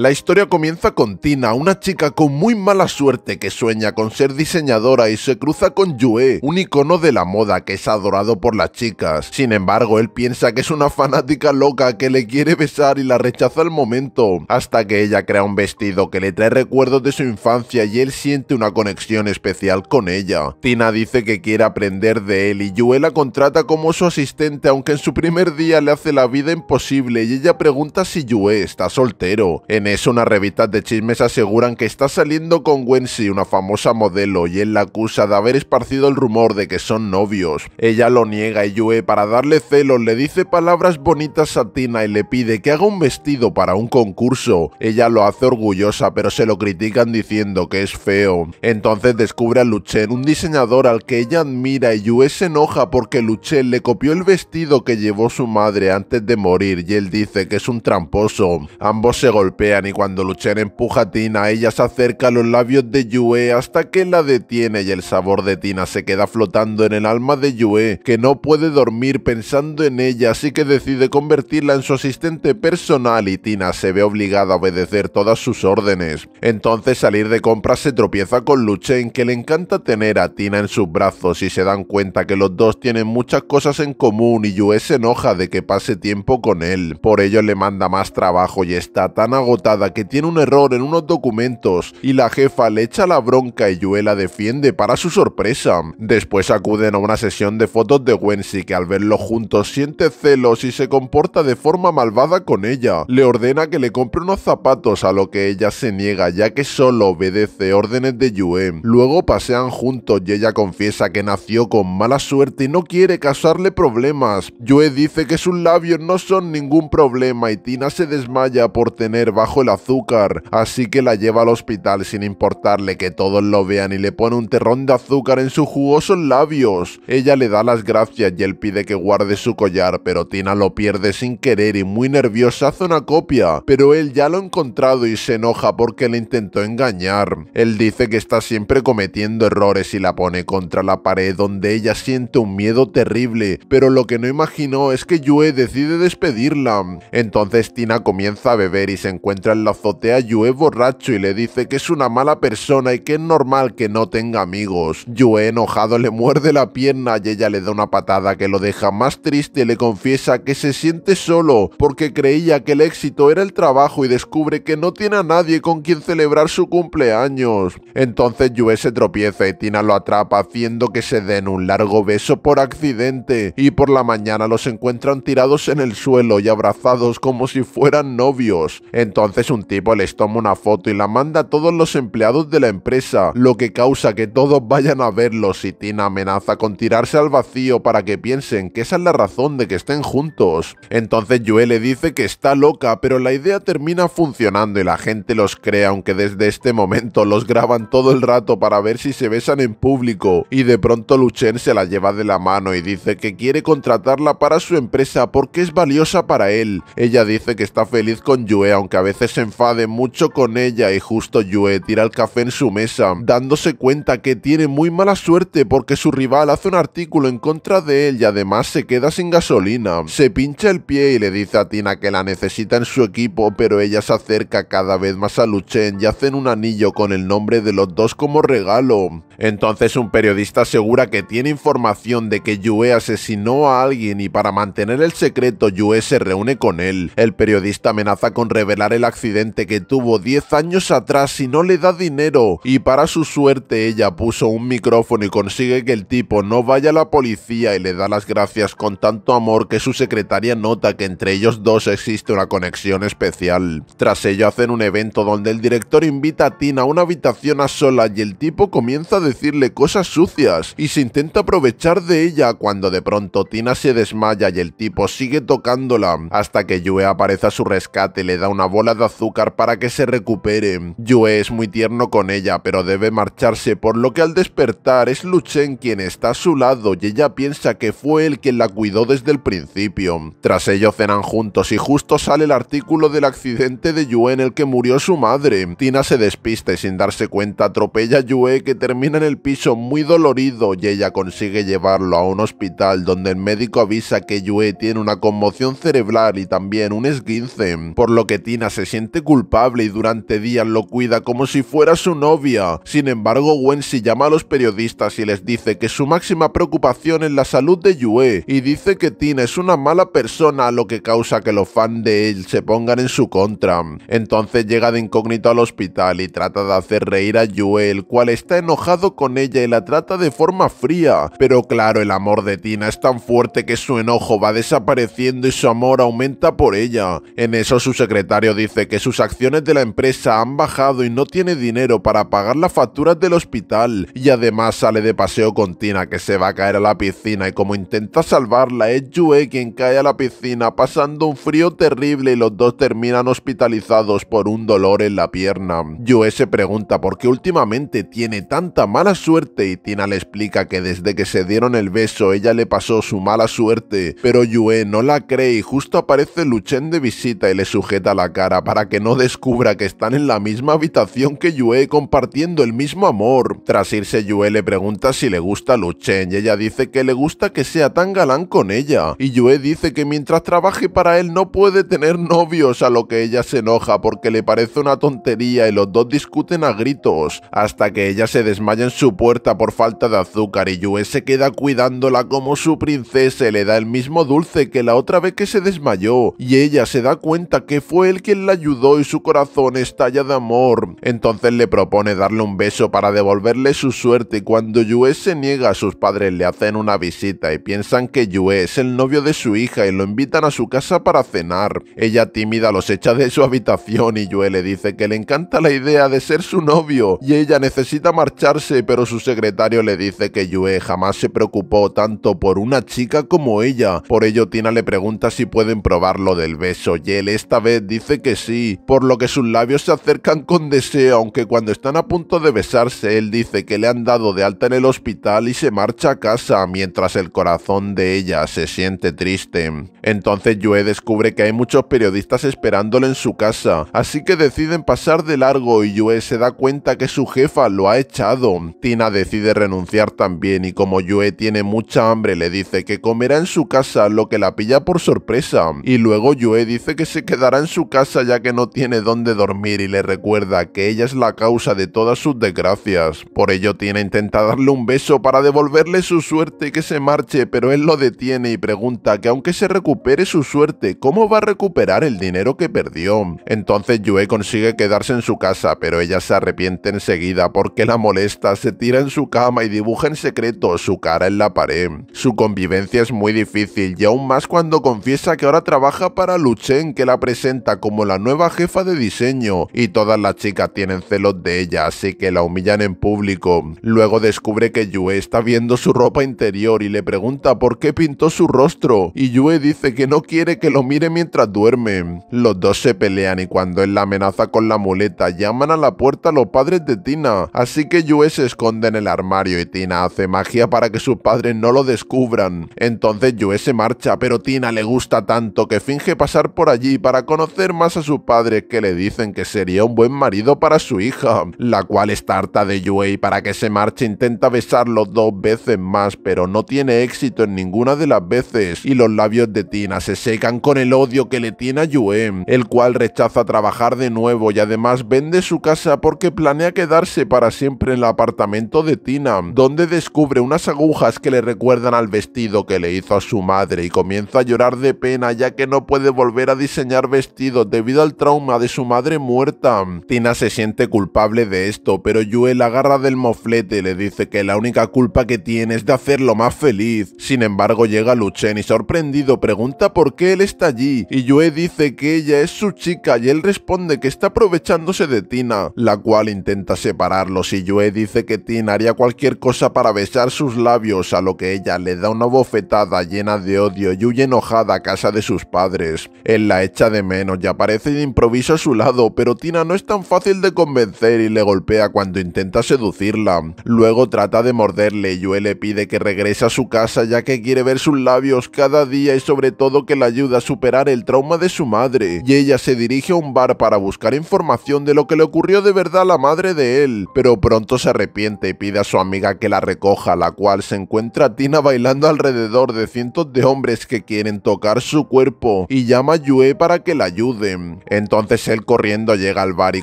La historia comienza con Tina, una chica con muy mala suerte que sueña con ser diseñadora y se cruza con Yue, un icono de la moda que es adorado por las chicas. Sin embargo, él piensa que es una fanática loca que le quiere besar y la rechaza al momento, hasta que ella crea un vestido que le trae recuerdos de su infancia y él siente una conexión especial con ella. Tina dice que quiere aprender de él y Yue la contrata como su asistente aunque en su primer día le hace la vida imposible y ella pregunta si Yue está soltero. En una revista de chismes aseguran que está saliendo con Wensi, una famosa modelo, y él la acusa de haber esparcido el rumor de que son novios. Ella lo niega y Yue, para darle celos, le dice palabras bonitas a Tina y le pide que haga un vestido para un concurso. Ella lo hace orgullosa, pero se lo critican diciendo que es feo. Entonces descubre a Luchen, un diseñador al que ella admira, y Yue se enoja porque Luchen le copió el vestido que llevó su madre antes de morir, y él dice que es un tramposo. Ambos se golpean y cuando Luchen empuja a Tina, ella se acerca a los labios de Yue hasta que la detiene y el sabor de Tina se queda flotando en el alma de Yue, que no puede dormir pensando en ella, así que decide convertirla en su asistente personal y Tina se ve obligada a obedecer todas sus órdenes. Entonces salir de compras se tropieza con Luchen, que le encanta tener a Tina en sus brazos y se dan cuenta que los dos tienen muchas cosas en común y Yue se enoja de que pase tiempo con él. Por ello le manda más trabajo y está tan agotado que tiene un error en unos documentos y la jefa le echa la bronca y Yue la defiende para su sorpresa. Después acuden a una sesión de fotos de Wensi que al verlo juntos siente celos y se comporta de forma malvada con ella. Le ordena que le compre unos zapatos a lo que ella se niega ya que solo obedece órdenes de Yue. Luego pasean juntos y ella confiesa que nació con mala suerte y no quiere causarle problemas. Yue dice que sus labios no son ningún problema y Tina se desmaya por tener bajo el azúcar, así que la lleva al hospital sin importarle que todos lo vean y le pone un terrón de azúcar en sus jugosos labios. Ella le da las gracias y él pide que guarde su collar, pero Tina lo pierde sin querer y muy nerviosa hace una copia, pero él ya lo ha encontrado y se enoja porque le intentó engañar. Él dice que está siempre cometiendo errores y la pone contra la pared donde ella siente un miedo terrible, pero lo que no imaginó es que Yue decide despedirla. Entonces Tina comienza a beber y se encuentra entra en la azotea, Yue borracho y le dice que es una mala persona y que es normal que no tenga amigos. Yue enojado le muerde la pierna y ella le da una patada que lo deja más triste y le confiesa que se siente solo porque creía que el éxito era el trabajo y descubre que no tiene a nadie con quien celebrar su cumpleaños. Entonces Yue se tropieza y Tina lo atrapa haciendo que se den un largo beso por accidente y por la mañana los encuentran tirados en el suelo y abrazados como si fueran novios. Entonces entonces un tipo les toma una foto y la manda a todos los empleados de la empresa, lo que causa que todos vayan a verlos y Tina amenaza con tirarse al vacío para que piensen que esa es la razón de que estén juntos. Entonces Yue le dice que está loca, pero la idea termina funcionando y la gente los cree, aunque desde este momento los graban todo el rato para ver si se besan en público. Y de pronto Luchen se la lleva de la mano y dice que quiere contratarla para su empresa porque es valiosa para él. Ella dice que está feliz con Yue, aunque a veces se enfade mucho con ella y justo Yue tira el café en su mesa, dándose cuenta que tiene muy mala suerte porque su rival hace un artículo en contra de él y además se queda sin gasolina. Se pincha el pie y le dice a Tina que la necesita en su equipo, pero ella se acerca cada vez más a Luchen y hacen un anillo con el nombre de los dos como regalo. Entonces un periodista asegura que tiene información de que Yue asesinó a alguien y para mantener el secreto Yue se reúne con él. El periodista amenaza con revelar el accidente que tuvo 10 años atrás y no le da dinero. Y para su suerte ella puso un micrófono y consigue que el tipo no vaya a la policía y le da las gracias con tanto amor que su secretaria nota que entre ellos dos existe una conexión especial. Tras ello hacen un evento donde el director invita a Tina a una habitación a sola y el tipo comienza a decirle cosas sucias y se intenta aprovechar de ella cuando de pronto Tina se desmaya y el tipo sigue tocándola hasta que Yue aparece a su rescate y le da una bola azúcar para que se recupere. Yue es muy tierno con ella, pero debe marcharse, por lo que al despertar es Luchen quien está a su lado y ella piensa que fue él quien la cuidó desde el principio. Tras ello cenan juntos y justo sale el artículo del accidente de Yue en el que murió su madre. Tina se despista y sin darse cuenta atropella a Yue que termina en el piso muy dolorido y ella consigue llevarlo a un hospital donde el médico avisa que Yue tiene una conmoción cerebral y también un esguince, por lo que Tina se siente culpable y durante días lo cuida como si fuera su novia. Sin embargo, Wensi llama a los periodistas y les dice que su máxima preocupación es la salud de Yue y dice que Tina es una mala persona, lo que causa que los fans de él se pongan en su contra. Entonces llega de incógnito al hospital y trata de hacer reír a Yue, el cual está enojado con ella y la trata de forma fría. Pero claro, el amor de Tina es tan fuerte que su enojo va desapareciendo y su amor aumenta por ella. En eso su secretario dice que sus acciones de la empresa han bajado y no tiene dinero para pagar las facturas del hospital y además sale de paseo con Tina que se va a caer a la piscina y como intenta salvarla es Yue quien cae a la piscina pasando un frío terrible y los dos terminan hospitalizados por un dolor en la pierna. Yue se pregunta por qué últimamente tiene tanta mala suerte y Tina le explica que desde que se dieron el beso ella le pasó su mala suerte, pero Yue no la cree y justo aparece Luchen de visita y le sujeta la cara para que no descubra que están en la misma habitación que Yue compartiendo el mismo amor. Tras irse Yue le pregunta si le gusta Lu Chen y ella dice que le gusta que sea tan galán con ella. Y Yue dice que mientras trabaje para él no puede tener novios, a lo que ella se enoja porque le parece una tontería y los dos discuten a gritos, hasta que ella se desmaya en su puerta por falta de azúcar y Yue se queda cuidándola como su princesa le da el mismo dulce que la otra vez que se desmayó, y ella se da cuenta que fue él que la ayudó y su corazón estalla de amor. Entonces le propone darle un beso para devolverle su suerte cuando Yue se niega sus padres le hacen una visita y piensan que Yue es el novio de su hija y lo invitan a su casa para cenar. Ella tímida los echa de su habitación y Yue le dice que le encanta la idea de ser su novio y ella necesita marcharse pero su secretario le dice que Yue jamás se preocupó tanto por una chica como ella. Por ello Tina le pregunta si pueden probar lo del beso y él esta vez dice que sí, por lo que sus labios se acercan con deseo, aunque cuando están a punto de besarse, él dice que le han dado de alta en el hospital y se marcha a casa, mientras el corazón de ella se siente triste. Entonces Yue descubre que hay muchos periodistas esperándole en su casa, así que deciden pasar de largo y Yue se da cuenta que su jefa lo ha echado. Tina decide renunciar también y como Yue tiene mucha hambre le dice que comerá en su casa, lo que la pilla por sorpresa. Y luego Yue dice que se quedará en su casa ya que no tiene dónde dormir y le recuerda que ella es la causa de todas sus desgracias. Por ello Tina intenta darle un beso para devolverle su suerte y que se marche, pero él lo detiene y pregunta que aunque se recupere su suerte, ¿cómo va a recuperar el dinero que perdió? Entonces Yue consigue quedarse en su casa, pero ella se arrepiente enseguida porque la molesta, se tira en su cama y dibuja en secreto su cara en la pared. Su convivencia es muy difícil y aún más cuando confiesa que ahora trabaja para Luchen, que la presenta como la nueva jefa de diseño y todas las chicas tienen celos de ella, así que la humillan en público. Luego descubre que Yue está viendo su ropa interior y le pregunta por qué pintó su rostro y Yue dice que no quiere que lo mire mientras duerme. Los dos se pelean y cuando él la amenaza con la muleta llaman a la puerta a los padres de Tina, así que Yue se esconde en el armario y Tina hace magia para que sus padres no lo descubran. Entonces Yue se marcha, pero Tina le gusta tanto que finge pasar por allí para conocer más a su padre que le dicen que sería un buen marido para su hija, la cual está harta de Yuey para que se marche, intenta besarlo dos veces más, pero no tiene éxito en ninguna de las veces, y los labios de Tina se secan con el odio que le tiene a Yue, el cual rechaza trabajar de nuevo y además vende su casa porque planea quedarse para siempre en el apartamento de Tina, donde descubre unas agujas que le recuerdan al vestido que le hizo a su madre y comienza a llorar de pena ya que no puede volver a diseñar vestidos debido al trauma de su madre muerta. Tina se siente culpable de esto, pero la agarra del moflete y le dice que la única culpa que tiene es de hacerlo más feliz. Sin embargo, llega Luchen y sorprendido pregunta por qué él está allí, y Yue dice que ella es su chica y él responde que está aprovechándose de Tina, la cual intenta separarlos y Yue dice que Tina haría cualquier cosa para besar sus labios, a lo que ella le da una bofetada llena de odio y huye enojada a casa de sus padres. Él la echa de menos y aparece de improviso a su lado, pero Tina no es tan fácil de convencer y le golpea cuando intenta seducirla. Luego trata de morderle y Yue le pide que regrese a su casa ya que quiere ver sus labios cada día y sobre todo que la ayude a superar el trauma de su madre. Y ella se dirige a un bar para buscar información de lo que le ocurrió de verdad a la madre de él, pero pronto se arrepiente y pide a su amiga que la recoja, la cual se encuentra Tina bailando alrededor de cientos de hombres que quieren tocar su cuerpo y llama a Yue para que la ayuden. Entonces él corriendo llega al bar y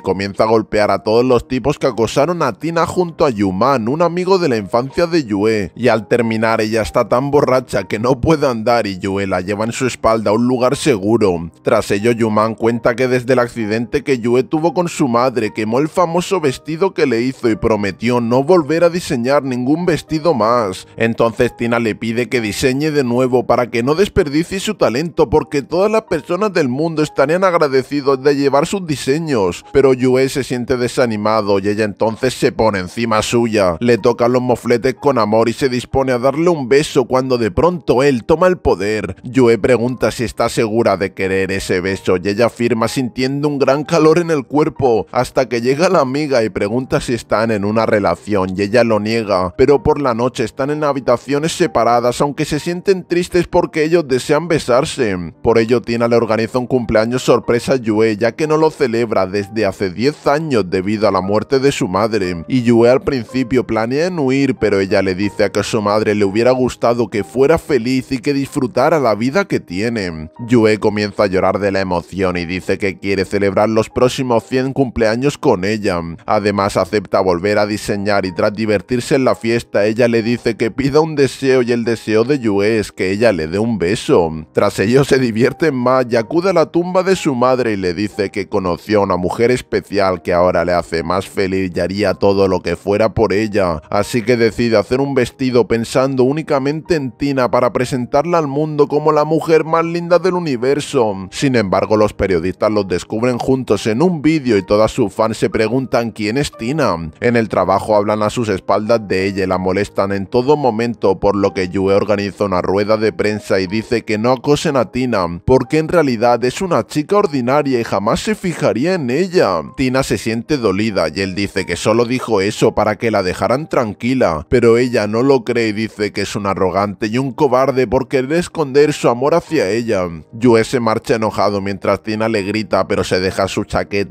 comienza a golpear a todos los tipos que acosaron a Tina junto a Yuman, un amigo de la infancia de Yue. Y al terminar ella está tan borracha que no puede andar y Yue la lleva en su espalda a un lugar seguro. Tras ello Yuman cuenta que desde el accidente que Yue tuvo con su madre quemó el famoso vestido que le hizo y prometió no volver a diseñar ningún vestido más. Entonces Tina le pide que diseñe de nuevo para que no desperdicie su talento porque todas las personas del mundo estarían agradecidas Decido de llevar sus diseños, pero Yue se siente desanimado y ella entonces se pone encima suya. Le toca los mofletes con amor y se dispone a darle un beso cuando de pronto él toma el poder. Yue pregunta si está segura de querer ese beso y ella afirma sintiendo un gran calor en el cuerpo hasta que llega la amiga y pregunta si están en una relación y ella lo niega, pero por la noche están en habitaciones separadas aunque se sienten tristes porque ellos desean besarse. Por ello Tina le organiza un cumpleaños sorpresa a Yue ya que no lo celebra desde hace 10 años debido a la muerte de su madre, y Yue al principio planea en huir pero ella le dice a que su madre le hubiera gustado que fuera feliz y que disfrutara la vida que tiene. Yue comienza a llorar de la emoción y dice que quiere celebrar los próximos 100 cumpleaños con ella. Además acepta volver a diseñar y tras divertirse en la fiesta ella le dice que pida un deseo y el deseo de Yue es que ella le dé un beso. Tras ello se divierten más y acude a la tumba de su madre y le dice que conoció a una mujer especial que ahora le hace más feliz y haría todo lo que fuera por ella. Así que decide hacer un vestido pensando únicamente en Tina para presentarla al mundo como la mujer más linda del universo. Sin embargo, los periodistas los descubren juntos en un vídeo y todas sus fans se preguntan quién es Tina. En el trabajo hablan a sus espaldas de ella y la molestan en todo momento, por lo que Yue organiza una rueda de prensa y dice que no acosen a Tina, porque en realidad es una chica ordinaria y jamás se fijaría en ella. Tina se siente dolida y él dice que solo dijo eso para que la dejaran tranquila, pero ella no lo cree y dice que es un arrogante y un cobarde por querer esconder su amor hacia ella. Yue se marcha enojado mientras Tina le grita pero se deja su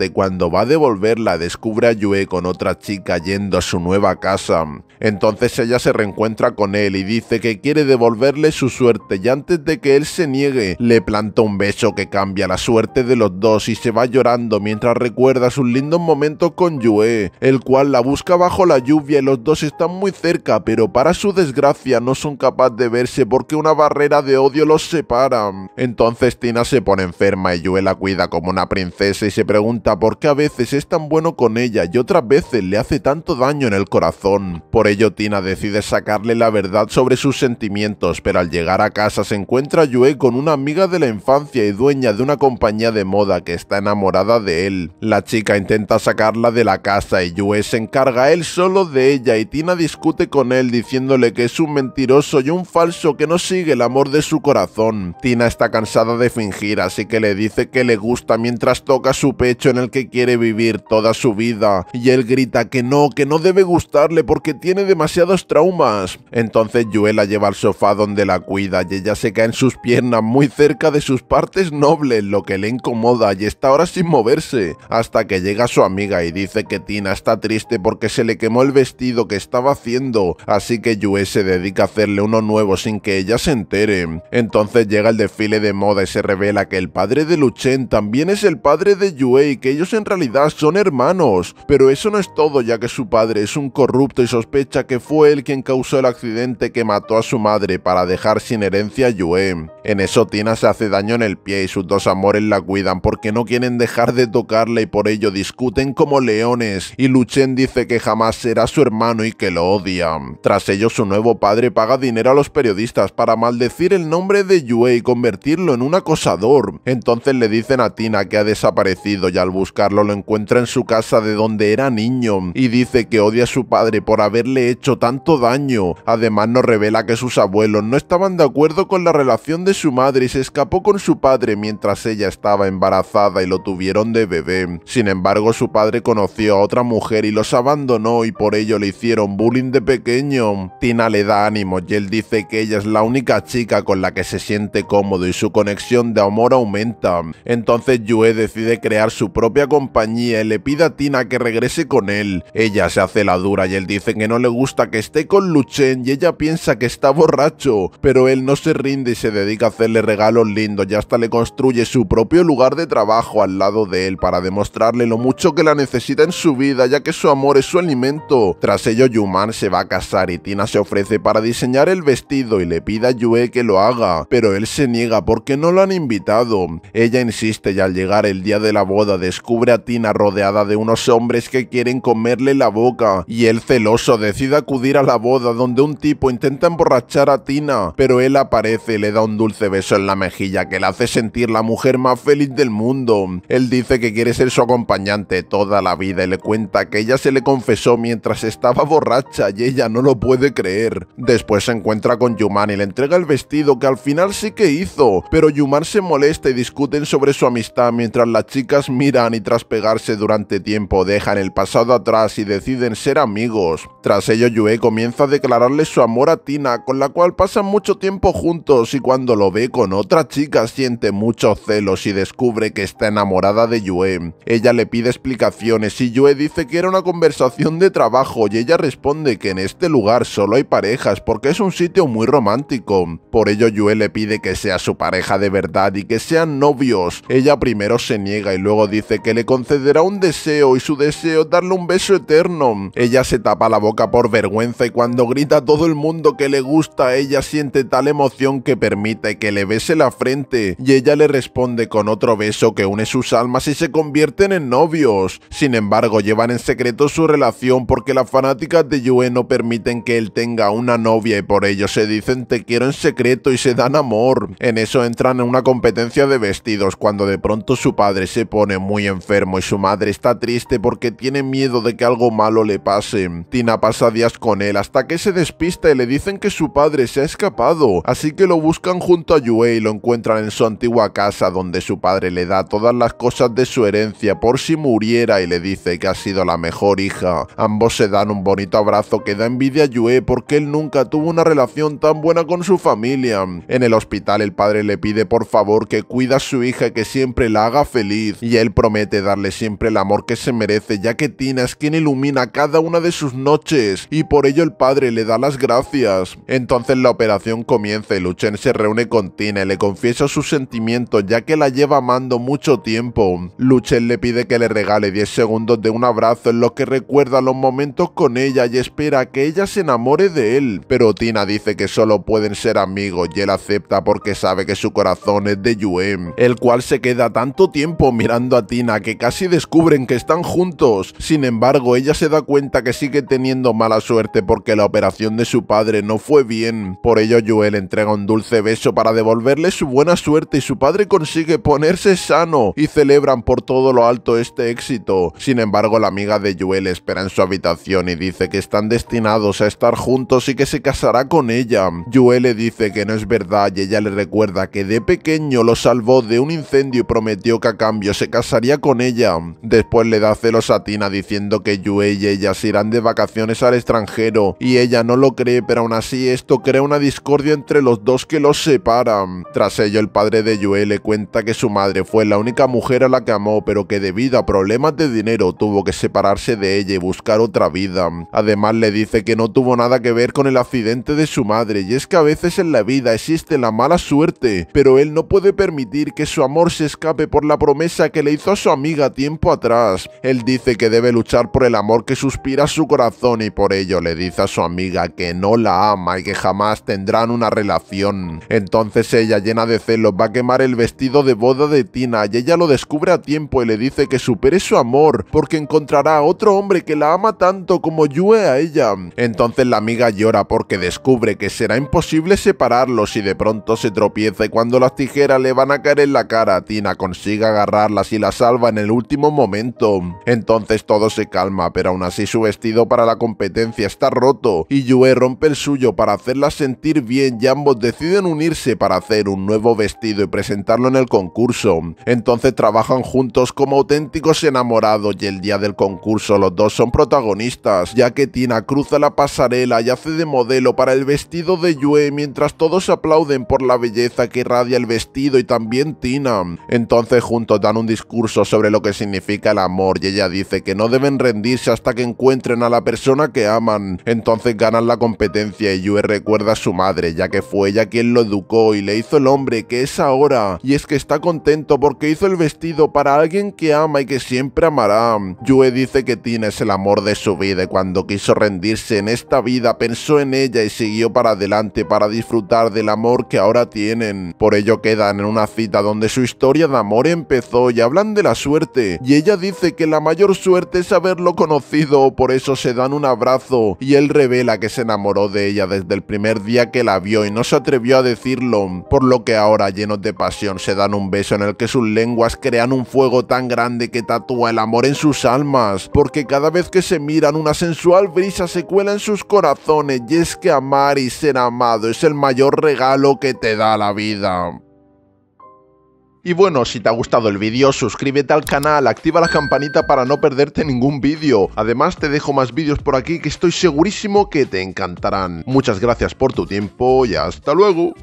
y cuando va a devolverla descubre a Yue con otra chica yendo a su nueva casa. Entonces ella se reencuentra con él y dice que quiere devolverle su suerte y antes de que él se niegue le planta un beso que cambia la suerte de los dos y se va llorando mientras recuerda sus lindos momentos con Yue, el cual la busca bajo la lluvia y los dos están muy cerca, pero para su desgracia no son capaces de verse porque una barrera de odio los separa. Entonces Tina se pone enferma y Yue la cuida como una princesa y se pregunta por qué a veces es tan bueno con ella y otras veces le hace tanto daño en el corazón. Por ello Tina decide sacarle la verdad sobre sus sentimientos, pero al llegar a casa se encuentra Yue con una amiga de la infancia y dueña de una compañía de moda que está enamorada de él. La chica intenta sacarla de la casa y Yue se encarga él solo de ella y Tina discute con él diciéndole que es un mentiroso y un falso que no sigue el amor de su corazón. Tina está cansada de fingir así que le dice que le gusta mientras toca su pecho en el que quiere vivir toda su vida y él grita que no, que no debe gustarle porque tiene demasiados traumas. Entonces Yue la lleva al sofá donde la cuida y ella se cae en sus piernas muy cerca de sus partes nobles, lo que le incomoda moda y está ahora sin moverse, hasta que llega su amiga y dice que Tina está triste porque se le quemó el vestido que estaba haciendo, así que Yue se dedica a hacerle uno nuevo sin que ella se entere. Entonces llega el desfile de moda y se revela que el padre de Luchen también es el padre de Yue y que ellos en realidad son hermanos, pero eso no es todo ya que su padre es un corrupto y sospecha que fue él quien causó el accidente que mató a su madre para dejar sin herencia a Yue. En eso Tina se hace daño en el pie y sus dos amores la cuidan porque no quieren dejar de tocarle y por ello discuten como leones y Luchen dice que jamás será su hermano y que lo odia. Tras ello su nuevo padre paga dinero a los periodistas para maldecir el nombre de Yue y convertirlo en un acosador. Entonces le dicen a Tina que ha desaparecido y al buscarlo lo encuentra en su casa de donde era niño y dice que odia a su padre por haberle hecho tanto daño. Además nos revela que sus abuelos no estaban de acuerdo con la relación de su madre y se escapó con su padre mientras ella estaba en embarazada y lo tuvieron de bebé. Sin embargo, su padre conoció a otra mujer y los abandonó y por ello le hicieron bullying de pequeño. Tina le da ánimo y él dice que ella es la única chica con la que se siente cómodo y su conexión de amor aumenta. Entonces Yue decide crear su propia compañía y le pide a Tina que regrese con él. Ella se hace la dura y él dice que no le gusta que esté con Luchen y ella piensa que está borracho, pero él no se rinde y se dedica a hacerle regalos lindos y hasta le construye su propio lugar de trabajo al lado de él para demostrarle lo mucho que la necesita en su vida ya que su amor es su alimento. Tras ello Yuman se va a casar y Tina se ofrece para diseñar el vestido y le pide a Yue que lo haga, pero él se niega porque no lo han invitado. Ella insiste y al llegar el día de la boda descubre a Tina rodeada de unos hombres que quieren comerle la boca y él celoso decide acudir a la boda donde un tipo intenta emborrachar a Tina, pero él aparece y le da un dulce beso en la mejilla que le hace sentir la mujer más feliz del mundo. Él dice que quiere ser su acompañante toda la vida y le cuenta que ella se le confesó mientras estaba borracha y ella no lo puede creer. Después se encuentra con Yuman y le entrega el vestido que al final sí que hizo, pero Yuman se molesta y discuten sobre su amistad mientras las chicas miran y tras pegarse durante tiempo dejan el pasado atrás y deciden ser amigos. Tras ello Yue comienza a declararle su amor a Tina con la cual pasan mucho tiempo juntos y cuando lo ve con otra chica siente muchos celos y descubre que está enamorada de Yue. Ella le pide explicaciones y Yue dice que era una conversación de trabajo y ella responde que en este lugar solo hay parejas porque es un sitio muy romántico. Por ello Yue le pide que sea su pareja de verdad y que sean novios. Ella primero se niega y luego dice que le concederá un deseo y su deseo es darle un beso eterno. Ella se tapa la boca por vergüenza y cuando grita a todo el mundo que le gusta ella siente tal emoción que permite que le bese la frente y ella le responde con otro beso que une sus almas y se convierten en novios. Sin embargo, llevan en secreto su relación porque las fanáticas de Yue no permiten que él tenga una novia y por ello se dicen te quiero en secreto y se dan amor. En eso entran en una competencia de vestidos cuando de pronto su padre se pone muy enfermo y su madre está triste porque tiene miedo de que algo malo le pase. Tina pasa días con él hasta que se despista y le dicen que su padre se ha escapado, así que lo buscan junto a Yue y lo encuentran en su antigua casa donde su padre le da todas las cosas de su herencia por si muriera y le dice que ha sido la mejor hija. Ambos se dan un bonito abrazo que da envidia a Yue porque él nunca tuvo una relación tan buena con su familia. En el hospital el padre le pide por favor que cuida a su hija y que siempre la haga feliz y él promete darle siempre el amor que se merece ya que Tina es quien ilumina cada una de sus noches y por ello el padre le da las gracias. Entonces la operación comienza y Luchen se reúne con Tina y le confiesa sus sentimientos ya que la lleva más mucho tiempo. Luchel le pide que le regale 10 segundos de un abrazo en los que recuerda los momentos con ella y espera que ella se enamore de él. Pero Tina dice que solo pueden ser amigos y él acepta porque sabe que su corazón es de Yuem, el cual se queda tanto tiempo mirando a Tina que casi descubren que están juntos. Sin embargo, ella se da cuenta que sigue teniendo mala suerte porque la operación de su padre no fue bien. Por ello, Yue entrega un dulce beso para devolverle su buena suerte y su padre consigue poner es sano y celebran por todo lo alto este éxito. Sin embargo, la amiga de Joel espera en su habitación y dice que están destinados a estar juntos y que se casará con ella. Joel le dice que no es verdad y ella le recuerda que de pequeño lo salvó de un incendio y prometió que a cambio se casaría con ella. Después le da celos a Tina diciendo que Yue y ella se irán de vacaciones al extranjero y ella no lo cree pero aún así esto crea una discordia entre los dos que los separan. Tras ello el padre de Joel le cuenta que su madre fue la única mujer a la que amó, pero que debido a problemas de dinero tuvo que separarse de ella y buscar otra vida. Además le dice que no tuvo nada que ver con el accidente de su madre, y es que a veces en la vida existe la mala suerte, pero él no puede permitir que su amor se escape por la promesa que le hizo a su amiga tiempo atrás. Él dice que debe luchar por el amor que suspira su corazón y por ello le dice a su amiga que no la ama y que jamás tendrán una relación. Entonces ella llena de celos va a quemar el vestido de boda de Tina y ella lo descubre a tiempo y le dice que supere su amor porque encontrará a otro hombre que la ama tanto como Yue a ella. Entonces la amiga llora porque descubre que será imposible separarlos y de pronto se tropieza y cuando las tijeras le van a caer en la cara, Tina consigue agarrarlas y la salva en el último momento. Entonces todo se calma, pero aún así su vestido para la competencia está roto y Yue rompe el suyo para hacerla sentir bien y ambos deciden unirse para hacer un nuevo vestido y presentarlo en el concurso. Entonces trabajan juntos como auténticos enamorados y el día del concurso los dos son protagonistas, ya que Tina cruza la pasarela y hace de modelo para el vestido de Yue mientras todos aplauden por la belleza que irradia el vestido y también Tina. Entonces juntos dan un discurso sobre lo que significa el amor y ella dice que no deben rendirse hasta que encuentren a la persona que aman. Entonces ganan la competencia y Yue recuerda a su madre, ya que fue ella quien lo educó y le hizo el hombre que es ahora, y es que está contento porque hizo el vestido para alguien que ama y que siempre amará. Yue dice que tienes el amor de su vida y cuando quiso rendirse en esta vida pensó en ella y siguió para adelante para disfrutar del amor que ahora tienen. Por ello quedan en una cita donde su historia de amor empezó y hablan de la suerte. Y ella dice que la mayor suerte es haberlo conocido, por eso se dan un abrazo y él revela que se enamoró de ella desde el primer día que la vio y no se atrevió a decirlo, por lo que ahora llenos de pasión se dan un beso en el que sus lenguas crean un fuego tan grande que tatúa el amor en sus almas, porque cada vez que se miran una sensual brisa se cuela en sus corazones y es que amar y ser amado es el mayor regalo que te da la vida. Y bueno, si te ha gustado el vídeo, suscríbete al canal, activa la campanita para no perderte ningún vídeo. Además, te dejo más vídeos por aquí que estoy segurísimo que te encantarán. Muchas gracias por tu tiempo y hasta luego.